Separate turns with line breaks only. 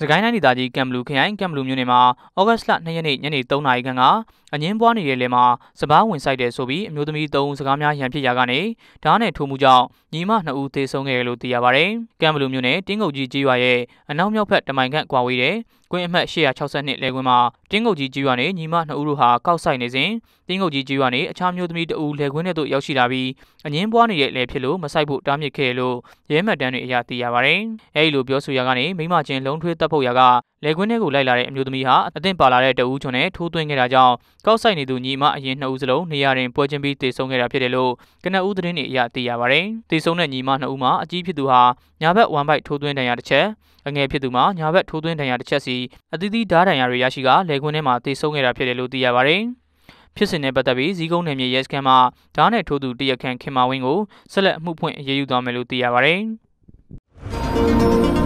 စကိုင်းတိုင်းဒေသကြီးကံဘလူခရိုင်ကံဘလူမြို့နယ်မှာဩဂတ်စ်လ2ရက်နေ့ညနေ3နာရီခန့်ကအငင်းပွားနေတဲ့လယ်မှာစပားဝင်ဆိုင်တယ်ဆိုပြီးအမျိုးသမီး3ဦးစကားများရန်ဖြစ်ရာကနေဓားနဲ့ထိုးမှုကြောင့်ညီမ2ဦးသေဆုံးခဲ့တယ်လို့သိရပါတယ်။ကံဘလူမြို့နယ်တင်းကုတ်ကြီးကျေးရွာရဲ့အနောက်မြောက်ဘက်တမိုင်ခန့်ကွာဝေးတဲ့ကွင်းအမှတ်162လယ်ကွင်းမှာတင်းကုတ်ကြီးကျေးရွာနဲ့ညီမ2ဦးတို့ဟာကောက်ဆိုင်နေစဉ်တင်းကုတ်ကြီးကျေးရွာနဲ့အခြားမျိုးသမီး2ဦးလယ်ကွင်းထဲသို့ရောက်ရှိလာပြီးအငင်းပွားနေတဲ့လယ်ဖြစ်လို့မဆိုင်ဖို့တားမြစ်ခဲ့တယ်လို့ရဲမှတ်တမ်းတွေအရသိရပါတယ်။အဲဒီလိုပြောဆိုရာကနေမိမချင်းလုံးထွေးတပ်ဖို့ရာကလေကွင်းထဲကိုလိုက်လာတဲ့အမျိုးသမီးဟာအသင့်ပါလာတဲ့တအူးချွန်နဲ့ထိုးသွင်းခဲ့တာကြောင့်ကောက်ဆိုင်နေသူညီမအရင်နှစ်ဦးစလုံးနေရာတွင်ပွဲချင်းပြီးတေဆုံးခဲ့တာဖြစ်တယ်လို့ကနအူးသတင်းတွေအရသိရပါတယ်။တေဆုံးတဲ့ညီမနှစ်ဦးမှာအကြီးဖြစ်သူဟာညာဘက်ဝမ်ဘိုက်ထိုးသွင်းဒဏ်ရာတစ်ချက်အငယ်ဖြစ်သူမှာညာဘက်ထိုးသွင်းဒဏ်ရာတစ်ချက်စီအသီးသီးဓားဒဏ်ရာတွေရရှိကလေကွင်းထဲမှာတေဆုံးခဲ့တာဖြစ်တယ်လို့သိရပါတယ်။ဖြစ်စဉ်နဲ့ပတ်သက်ပြီးဇီးကုန်းနယ်မြေရဲစခန်းမှာဓားနဲ့ထိုးသူတရခန်ခင်မာဝင်းကိုဆက်လက်အမှုဖွင့်အရေးယူသွားမယ်လို့သိရပါတယ်။